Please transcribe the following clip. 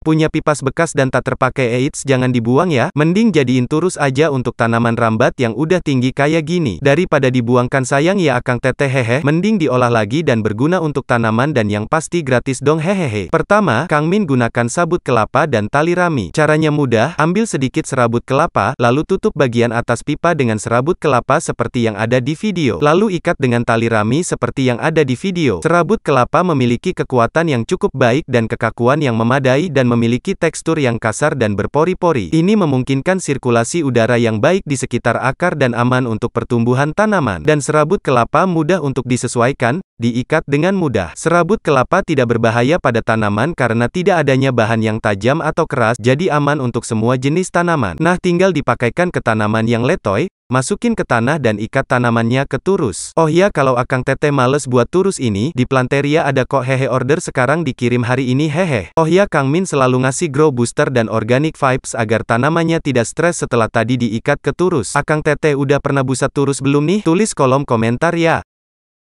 Punya pipas bekas dan tak terpakai eits jangan dibuang ya, mending jadiin turus aja untuk tanaman rambat yang udah tinggi kayak gini. Daripada dibuangkan sayang ya akang teteh hehe, mending diolah lagi dan berguna untuk tanaman dan yang pasti gratis dong hehehe. Pertama, Kang Min gunakan sabut kelapa dan tali rami. Caranya mudah, ambil sedikit serabut kelapa, lalu tutup bagian atas pipa dengan serabut kelapa seperti yang ada di video. Lalu ikat dengan tali rami seperti yang ada di video. Serabut kelapa memiliki kekuatan yang cukup baik dan kekakuan yang memadai dan memiliki tekstur yang kasar dan berpori-pori. Ini memungkinkan sirkulasi udara yang baik di sekitar akar dan aman untuk pertumbuhan tanaman. Dan serabut kelapa mudah untuk disesuaikan, diikat dengan mudah. Serabut kelapa tidak berbahaya pada tanaman karena tidak adanya bahan yang tajam atau keras, jadi aman untuk semua jenis tanaman. Nah tinggal dipakaikan ke tanaman yang letoy, Masukin ke tanah dan ikat tanamannya ke turus. Oh ya kalau akang teteh males buat turus ini, di planteria ada kok hehe order sekarang dikirim hari ini hehe. Oh ya Kang Min selalu ngasih grow booster dan organic vibes agar tanamannya tidak stres setelah tadi diikat ke turus. Akang teteh udah pernah busa turus belum nih? Tulis kolom komentar ya.